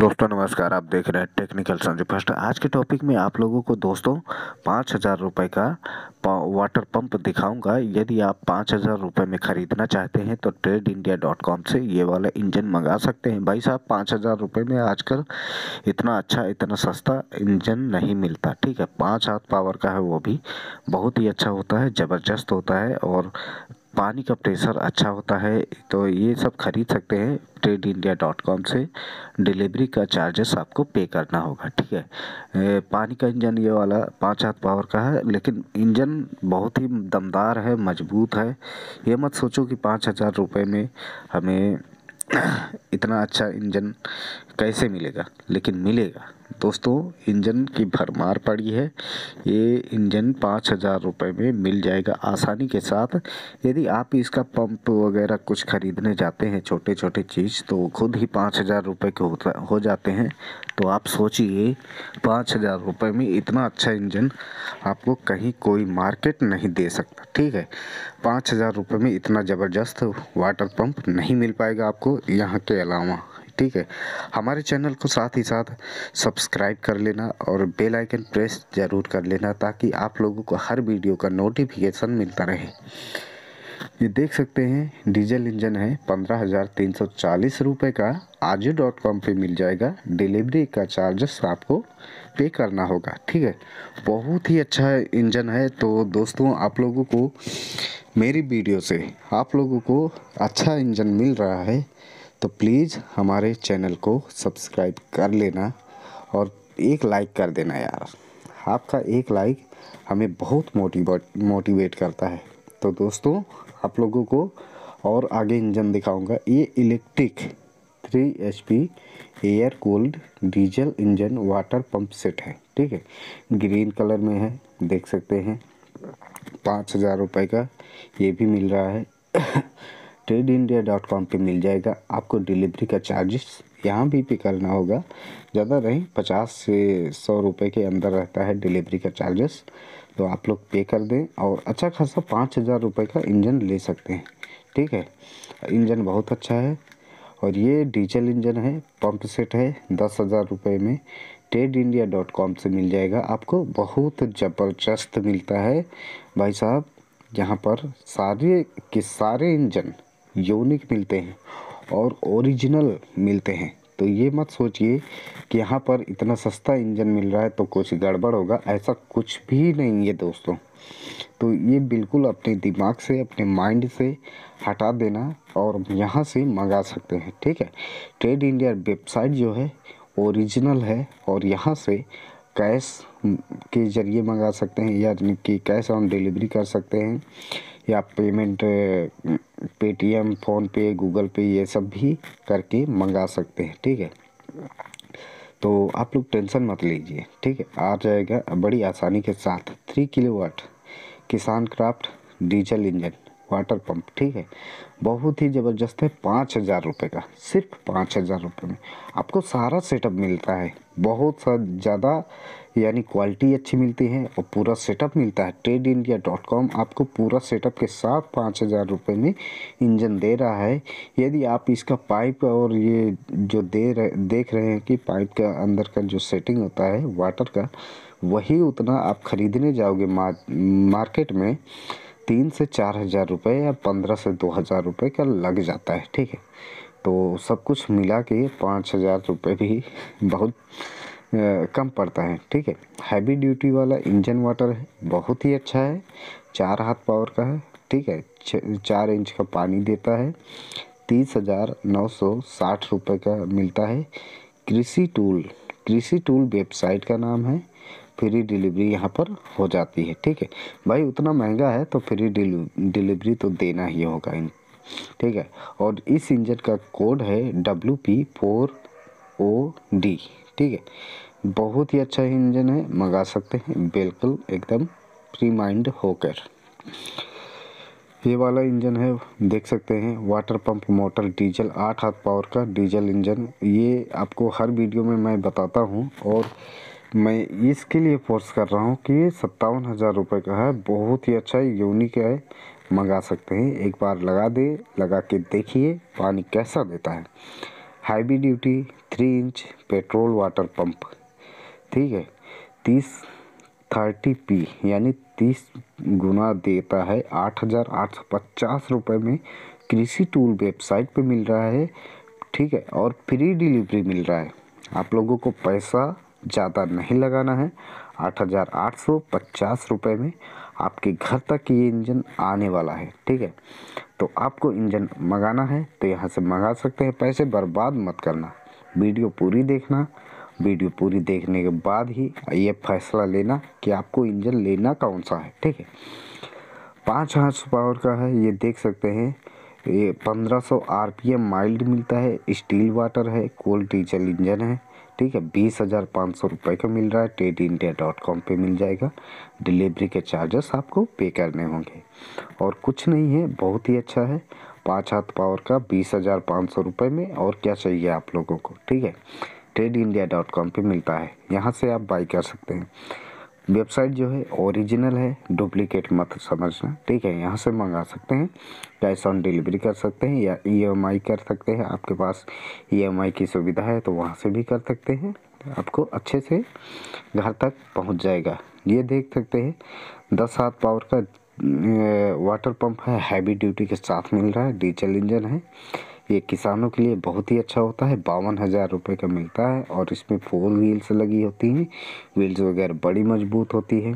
दोस्तों नमस्कार आप देख रहे हैं टेक्निकल संजय फर्स्ट आज के टॉपिक में आप लोगों को दोस्तों पाँच हज़ार रुपये का वाटर पंप दिखाऊंगा यदि आप पाँच हज़ार रुपये में ख़रीदना चाहते हैं तो ट्रेड इंडिया डॉट कॉम से ये वाला इंजन मंगा सकते हैं भाई साहब पाँच हज़ार रुपये में आजकल इतना अच्छा इतना सस्ता इंजन नहीं मिलता ठीक है पाँच हाथ पावर का है वो भी बहुत ही अच्छा होता है ज़बरदस्त होता है और पानी का प्रेशर अच्छा होता है तो ये सब खरीद सकते हैं ट्रेड इंडिया डॉट कॉम से डिलीवरी का चार्जेस आपको पे करना होगा ठीक है पानी का इंजन ये वाला पाँच हाथ पावर का है लेकिन इंजन बहुत ही दमदार है मजबूत है ये मत सोचो कि पाँच हज़ार रुपये में हमें इतना अच्छा इंजन कैसे मिलेगा लेकिन मिलेगा दोस्तों इंजन की भरमार पड़ी है ये इंजन पाँच हज़ार रुपये में मिल जाएगा आसानी के साथ यदि आप इसका पंप वगैरह कुछ ख़रीदने जाते हैं छोटे छोटे चीज़ तो खुद ही पाँच हज़ार रुपये के होता हो जाते हैं तो आप सोचिए पाँच हज़ार रुपये में इतना अच्छा इंजन आपको कहीं कोई मार्केट नहीं दे सकता ठीक है पाँच हज़ार रुपये में इतना ज़बरदस्त वाटर पम्प नहीं मिल पाएगा आपको यहाँ के अलावा ठीक है हमारे चैनल को साथ ही साथ सब्सक्राइब कर लेना और बेल आइकन प्रेस ज़रूर कर लेना ताकि आप लोगों को हर वीडियो का नोटिफिकेशन मिलता रहे ये देख सकते हैं डीजल इंजन है पंद्रह हज़ार तीन सौ चालीस रुपये का आजू डॉट कॉम पर मिल जाएगा डिलीवरी का चार्जेस आपको पे करना होगा ठीक है बहुत ही अच्छा इंजन है तो दोस्तों आप लोगों को मेरी वीडियो से आप लोगों को अच्छा इंजन मिल रहा है तो प्लीज़ हमारे चैनल को सब्सक्राइब कर लेना और एक लाइक कर देना यार आपका एक लाइक हमें बहुत मोटिवेट मोटिवेट करता है तो दोस्तों आप लोगों को और आगे इंजन दिखाऊंगा ये electric 3 H P air cooled diesel engine water pump set है ठीक है ग्रीन कलर में है देख सकते हैं पाँच हज़ार रुपये का ये भी मिल रहा है ट्रेड इंडिया डॉट कॉम पर मिल जाएगा आपको डिलीवरी का चार्जेस यहाँ भी पे करना होगा ज़्यादा नहीं पचास से सौ रुपये के अंदर रहता है डिलीवरी का चार्जेस तो आप लोग पे कर दें और अच्छा खासा पाँच हज़ार रुपये का इंजन ले सकते हैं ठीक है इंजन बहुत अच्छा है और ये डीजल इंजन है पंप सेट है दस हज़ार रुपये में ट्रेड इंडिया डॉट कॉम से मिल जाएगा आपको बहुत ज़बरदस्त मिलता है भाई साहब यहाँ पर सारे के सारे इंजन यूनिक मिलते हैं और ओरिजिनल मिलते हैं तो ये मत सोचिए कि यहाँ पर इतना सस्ता इंजन मिल रहा है तो कुछ गड़बड़ होगा ऐसा कुछ भी नहीं है दोस्तों तो ये बिल्कुल अपने दिमाग से अपने माइंड से हटा देना और यहाँ से मंगा सकते हैं ठीक है ट्रेड इंडिया वेबसाइट जो है ओरिजिनल है और यहाँ से कैश के ज़रिए मंगा सकते हैं यानी कि कैश ऑन डिलीवरी कर सकते हैं या पेमेंट पेटीएम फ़ोनपे गूगल पे ये सब भी करके मंगा सकते हैं ठीक है तो आप लोग टेंशन मत लीजिए ठीक है आ जाएगा बड़ी आसानी के साथ three kilowatt Kisan Kraft diesel engine water pump ठीक है बहुत ही ज़बरदस्त है पाँच हज़ार रुपये का सिर्फ पाँच हज़ार रुपये में आपको सारा सेटअप मिलता है बहुत सा ज़्यादा यानी क्वालिटी अच्छी मिलती है और पूरा सेटअप मिलता है ट्रेड इंडिया डॉट कॉम आपको पूरा सेटअप के साथ पाँच हज़ार रुपये में इंजन दे रहा है यदि आप इसका पाइप और ये जो दे रहे देख रहे हैं कि पाइप का अंदर का जो सेटिंग होता है वाटर का वही उतना आप ख़रीदने जाओगे मार्केट में तीन से चार हज़ार रुपये या पंद्रह से दो हज़ार रुपये का लग जाता है ठीक है तो सब कुछ मिला के पाँच हज़ार रुपये भी बहुत कम पड़ता है ठीक है हैवी ड्यूटी वाला इंजन वाटर है बहुत ही अच्छा है चार हाथ पावर का है ठीक है चार इंच का पानी देता है तीस हज़ार नौ सौ साठ रुपये का मिलता है कृषि टूल कृषि टूल वेबसाइट का नाम है फ्री डिलीवरी यहाँ पर हो जाती है ठीक है भाई उतना महंगा है तो फ्री डिलीवरी तो देना ही होगा इन ठीक है और इस इंजन का कोड है W P four O D ठीक है बहुत ही अच्छा इंजन है मंगा सकते हैं बिल्कुल एकदम फ्री माइंड होकर ये वाला इंजन है देख सकते हैं वाटर पंप मोटर डीजल आठ हाथ पावर का डीजल इंजन ये आपको हर वीडियो में मैं बताता हूँ और मैं इसके लिए फोर्स कर रहा हूँ कि सत्तावन हज़ार रुपये का है बहुत ही अच्छा है यूनिक है मंगा सकते हैं एक बार लगा दे लगा के देखिए पानी कैसा देता है heavy duty three inch petrol water pump ठीक है तीस थर्टी पी यानी तीस गुना देता है आठ हज़ार आठ सौ पचास रुपये में कृषि टूल वेबसाइट पे मिल रहा है ठीक है और फ्री डिलीवरी मिल रहा है आप लोगों को पैसा ज़्यादा नहीं लगाना है आठ हज़ार आठ सौ पचास रुपये में आपके घर तक ये इंजन आने वाला है ठीक है तो आपको इंजन मंगाना है तो यहाँ से मंगा सकते हैं पैसे बर्बाद मत करना वीडियो पूरी देखना वीडियो पूरी देखने के बाद ही ये फैसला लेना कि आपको इंजन लेना कौन सा है ठीक है पाँच हार्स पावर का है ये देख सकते हैं ये 1500 आरपीएम माइल्ड मिलता है स्टील वाटर है कोल डीजल इंजन है ठीक है बीस हज़ार पाँच सौ रुपये का मिल रहा है ट्रेड इंडिया डॉट कॉम पर मिल जाएगा डिलीवरी के चार्जेस आपको पे करने होंगे और कुछ नहीं है बहुत ही अच्छा है पाँच हाथ पावर का बीस हज़ार पाँच सौ रुपये में और क्या चाहिए आप लोगों को ठीक है ट्रेड इंडिया डॉट कॉम पर मिलता है यहाँ से आप बाई कर सकते हैं वेबसाइट जो है ओरिजिनल है डुप्लीकेट मत समझना ठीक है यहाँ से मंगा सकते हैं कैश ऑन डिलीवरी कर सकते हैं या ई e कर सकते हैं आपके पास ई e की सुविधा है तो वहाँ से भी कर सकते हैं आपको अच्छे से घर तक पहुँच जाएगा ये देख सकते हैं दस सात पावर का वाटर पंप है हैवी ड्यूटी के साथ मिल रहा है डीजल इंजन है ये किसानों के लिए बहुत ही अच्छा होता है बावन हज़ार रुपये का मिलता है और इसमें फोर व्हील्स लगी होती हैं व्हील्स वगैरह बड़ी मजबूत होती है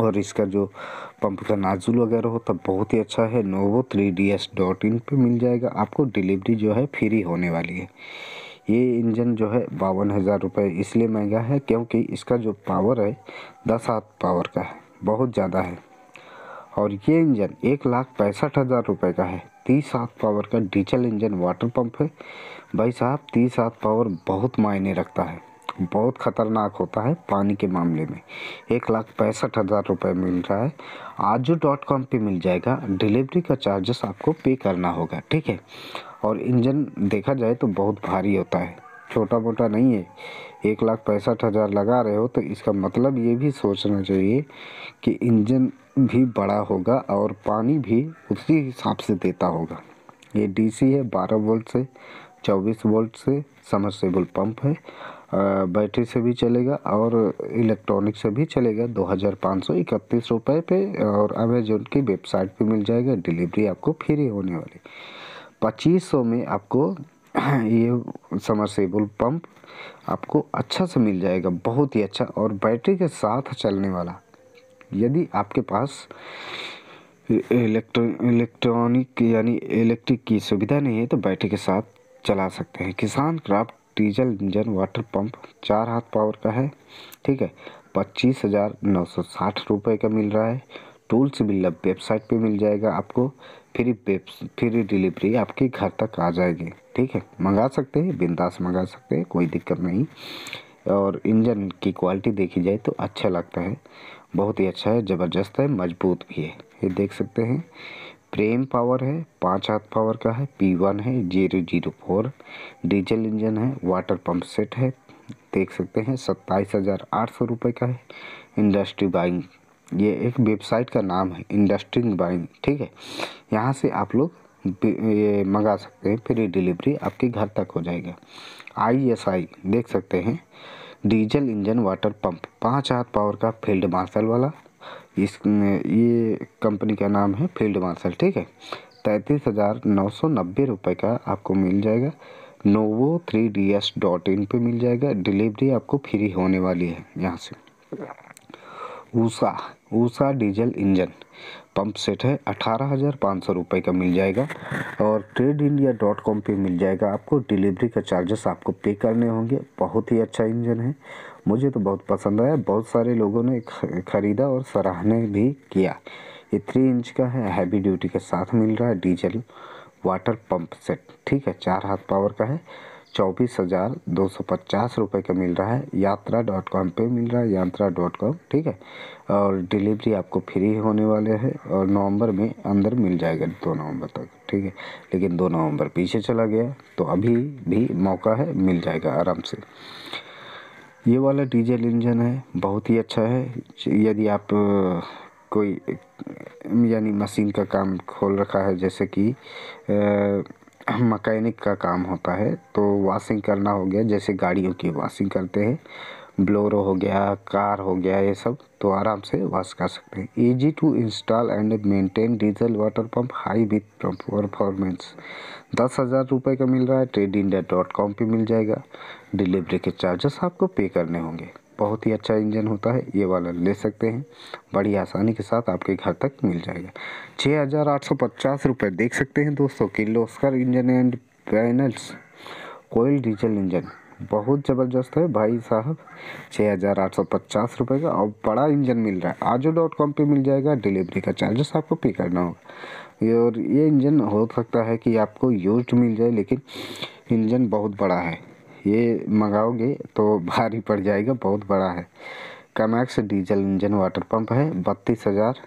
और इसका जो पंप का नाजुल वगैरह होता बहुत ही अच्छा है Novo three D S dot in पर मिल जाएगा आपको डिलीवरी जो है फ्री होने वाली है ये इंजन जो है बावन हज़ार रुपये इसलिए महंगा है क्योंकि इसका जो पावर है दस हाथ पावर का है बहुत ज़्यादा है और ये इंजन एक लाख पैंसठ हज़ार रुपये का है तीस हाथ पावर का डीजल इंजन वाटर पंप है भाई साहब तीस हाथ पावर बहुत मायने रखता है बहुत ख़तरनाक होता है पानी के मामले में एक लाख पैंसठ हज़ार रुपये मिल रहा है आजू डॉट कॉम पर मिल जाएगा डिलीवरी का चार्जेस आपको पे करना होगा ठीक है और इंजन देखा जाए तो बहुत भारी होता है छोटा मोटा नहीं है एक लाख पैंसठ हज़ार लगा रहे हो तो इसका मतलब ये भी सोचना चाहिए कि इंजन भी बड़ा होगा और पानी भी उसी हिसाब से देता होगा ये डीसी है 12 वोल्ट से 24 वोल्ट से समरसेबल पंप है बैटरी से भी चलेगा और इलेक्ट्रॉनिक से भी चलेगा दो हज़ार पाँच सौ इकतीस पे और अमेजोन की वेबसाइट पे मिल जाएगा डिलीवरी आपको फ्री होने वाली पच्चीस सौ में आपको ये समरसेबल पंप आपको अच्छा से मिल जाएगा बहुत ही अच्छा और बैटरी के साथ चलने वाला यदि आपके पास इलेक्ट्रॉनिक यानी इलेक्ट्रिक की सुविधा नहीं है तो बैटरी के साथ चला सकते हैं Kisan Kraft diesel engine water pump चार हाथ पावर का है ठीक है पच्चीस हज़ार नौ सौ साठ रुपये का मिल रहा है टूल्स बिल्ला वेबसाइट पे मिल जाएगा आपको फ्री फिर फ्री डिलीवरी आपके घर तक आ जाएगी ठीक है मंगा सकते हैं बिंदास मंगा सकते हैं कोई दिक्कत नहीं और इंजन की क्वालिटी देखी जाए तो अच्छा लगता है बहुत ही अच्छा है ज़बरदस्त है मजबूत भी है ये देख सकते हैं प्रेम पावर है पाँच हाथ पावर का है पी वन है zero zero four diesel engine है वाटर पंप सेट है देख सकते हैं सत्ताईस हज़ार आठ सौ रुपये का है इंडस्ट्री बाइंग ये एक वेबसाइट का नाम है इंडस्ट्री बाइंग ठीक है यहाँ से आप लोग ये मंगा सकते हैं फ्री डिलीवरी आपके घर तक हो जाएगा आई एस आई देख सकते हैं डीजल इंजन वाटर पंप पाँच हाथ पावर का फील्ड मार्शल वाला इस ये कंपनी का नाम है फील्ड मार्शल ठीक है तैंतीस हज़ार नौ सौ नब्बे रुपये का आपको मिल जाएगा Novo three D S dot in पर मिल जाएगा डिलीवरी आपको फ्री होने वाली है यहाँ से Usha Usha diesel engine pump set है अठारह हज़ार पाँच सौ रुपये का मिल जाएगा और ट्रेड इंडिया डॉट कॉम पर मिल जाएगा आपको डिलीवरी का चार्जेस आपको पे करने होंगे बहुत ही अच्छा इंजन है मुझे तो बहुत पसंद आया बहुत सारे लोगों ने ख़रीदा और सराहने भी किया ये थ्री इंच का है हैवी ड्यूटी के साथ मिल रहा है डीजल वाटर पंप सेट ठीक है चार हाथ पावर का है चौबीस हज़ार दो सौ पचास रुपये का मिल रहा है यात्रा डॉट कॉम पर मिल रहा है यात्रा डॉट कॉम ठीक है और डिलीवरी आपको फ्री होने वाले है और नवंबर में अंदर मिल जाएगा दो नवंबर तक ठीक है लेकिन दो नवंबर पीछे चला गया तो अभी भी मौका है मिल जाएगा आराम से ये वाला डीजल इंजन है बहुत ही अच्छा है यदि आप कोई यानी मशीन का काम खोल रखा है जैसे कि मकैनिक का काम होता है तो वाशिंग करना हो गया जैसे गाड़ियों की वाशिंग करते हैं ब्लोरो हो गया कार हो गया ये सब तो आराम से वाश कर सकते हैं easy to install and maintain diesel water pump high with performance दस हज़ार रुपये का मिल रहा है ट्रेड इंडिया डॉट कॉम पर मिल जाएगा डिलीवरी के चार्जेस आपको पे करने होंगे बहुत ही अच्छा इंजन होता है ये वाला ले सकते हैं बड़ी आसानी के साथ आपके घर तक मिल जाएगा छः हज़ार आठ सौ पचास रुपये देख सकते हैं दोस्तों Kirloskar engine and panels Koel diesel engine बहुत ज़बरदस्त है भाई साहब छः हज़ार आठ सौ पचास रुपये का और बड़ा इंजन मिल रहा है आजो डॉट कॉम पर मिल जाएगा डिलीवरी का चार्जेस आपको पे करना होगा और ये इंजन हो सकता है कि आपको यूज मिल जाए लेकिन इंजन बहुत बड़ा है ये मंगाओगे तो भारी पड़ जाएगा बहुत बड़ा है कमैक्स डीजल इंजन वाटर पंप है बत्तीस हज़ार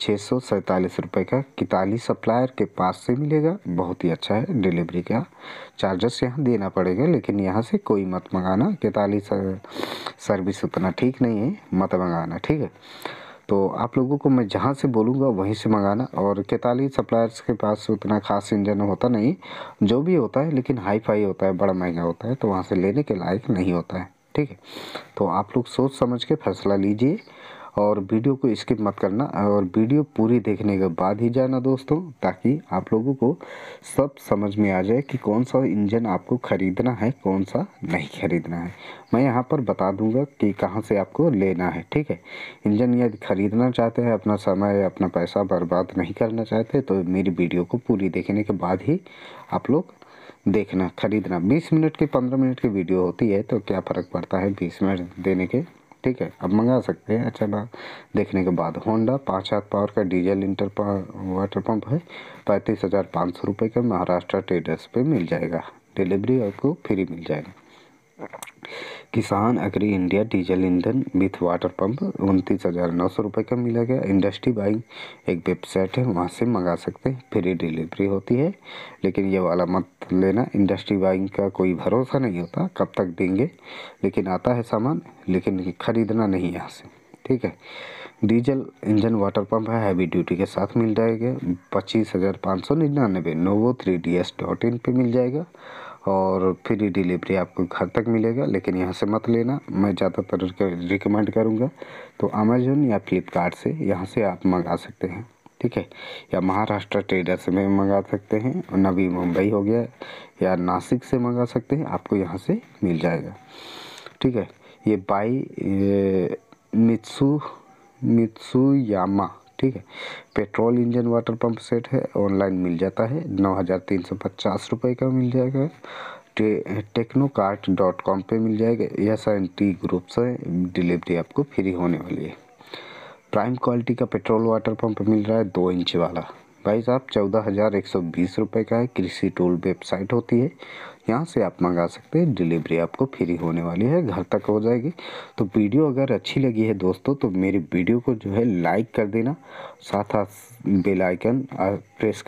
छः सौ सैंतालीस रुपये का किताली सप्लायर के पास से मिलेगा बहुत ही अच्छा है डिलीवरी का चार्जेस यहाँ देना पड़ेगा लेकिन यहाँ से कोई मत मंगाना किताली सर्विस उतना ठीक नहीं है मत मंगाना ठीक है तो आप लोगों को मैं जहाँ से बोलूँगा वहीं से मंगाना और केताली सप्लायर्स के पास उतना खास इंजन होता नहीं जो भी होता है लेकिन हाई फाई होता है बड़ा महंगा होता है तो वहाँ से लेने के लायक नहीं होता है ठीक है तो आप लोग सोच समझ के फैसला लीजिए और वीडियो को स्किप मत करना और वीडियो पूरी देखने के बाद ही जाना दोस्तों ताकि आप लोगों को सब समझ में आ जाए कि कौन सा इंजन आपको ख़रीदना है कौन सा नहीं ख़रीदना है मैं यहाँ पर बता दूँगा कि कहाँ से आपको लेना है ठीक है इंजन यदि ख़रीदना चाहते हैं अपना समय अपना पैसा बर्बाद नहीं करना चाहते तो मेरी वीडियो को पूरी देखने के बाद ही आप लोग देखना खरीदना 20 मिनट के 15 मिनट की वीडियो होती है तो क्या फ़र्क पड़ता है 20 मिनट देने के ठीक है अब मंगा सकते हैं अच्छा ना देखने के बाद होंडा पाँच हाथ पावर का डीजल इंटर वाटर पंप है पैंतीस हज़ार पाँच सौ रुपये का महाराष्ट्र ट्रेडर्स पे मिल जाएगा डिलीवरी आपको फ्री मिल जाएगा किसान अग्री इंडिया डीजल इंधन विथ वाटर पंप उनतीस हज़ार नौ सौ रुपये का मिला गया इंडस्ट्री बाइंग एक वेबसाइट है वहाँ से मंगा सकते हैं फ्री डिलीवरी होती है लेकिन ये वाला मत लेना इंडस्ट्री बाइंग का कोई भरोसा नहीं होता कब तक देंगे लेकिन आता है सामान लेकिन ख़रीदना नहीं यहाँ से ठीक है डीजल इंजन वाटर पंप है हैवी ड्यूटी के साथ मिल जाएगा पच्चीस हज़ार पाँच सौ निन्यानवे Novo three D S dot in पर मिल जाएगा और फ्री डिलीवरी आपको घर तक मिलेगा लेकिन यहाँ से मत लेना मैं ज़्यादातर रिकमेंड करूँगा तो अमेजोन या फ्लिपकार्ट से यहाँ से आप मंगा सकते हैं ठीक है या महाराष्ट्र ट्रेडर से भी मंगा सकते हैं नवी मुंबई हो गया या नासिक से मंगा सकते हैं आपको यहाँ से मिल जाएगा ठीक है ये बाई मित्सु मित्सु यामा ठीक है petrol engine water pump set है ऑनलाइन मिल जाता है नौ हज़ार तीन सौ पचास रुपये का मिल जाएगा टे टेक्नोकार्ट डॉट कॉम पर मिल जाएगा यह टी ग्रुप से डिलीवरी आपको फ्री होने वाली है प्राइम क्वालिटी का पेट्रोल वाटर पंप मिल रहा है दो इंच वाला भाई साहब चौदह हज़ार एक सौ बीस रुपये का है कृषि टूल वेबसाइट होती है यहाँ से आप मंगा सकते हैं डिलीवरी आपको फ्री होने वाली है घर तक हो जाएगी तो वीडियो अगर अच्छी लगी है दोस्तों तो मेरी वीडियो को जो है लाइक कर देना साथ साथ बेलाइकन प्रेस